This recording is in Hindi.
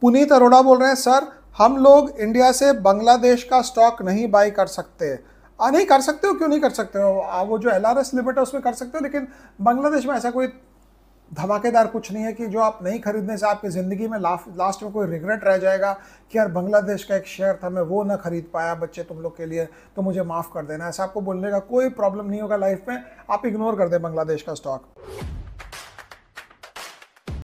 पुनीत अरोड़ा बोल रहे हैं सर हम लोग इंडिया से बांग्लादेश का स्टॉक नहीं बाई कर सकते आ, नहीं कर सकते हो क्यों नहीं कर सकते हो वो जो एल आर एस लिमिट है उसमें कर सकते हो लेकिन बांग्लादेश में ऐसा कोई धमाकेदार कुछ नहीं है कि जो आप नहीं खरीदने से आपकी ज़िंदगी में लाफ लास्ट में कोई रिग्रेट रह जाएगा कि यार बांग्लादेश का एक शेयर था मैं वो ना खरीद पाया बच्चे तुम लोग के लिए तो मुझे माफ़ कर देना ऐसा आपको बोलने का कोई प्रॉब्लम नहीं होगा लाइफ में आप इग्नोर कर दें बांग्लादेश का स्टॉक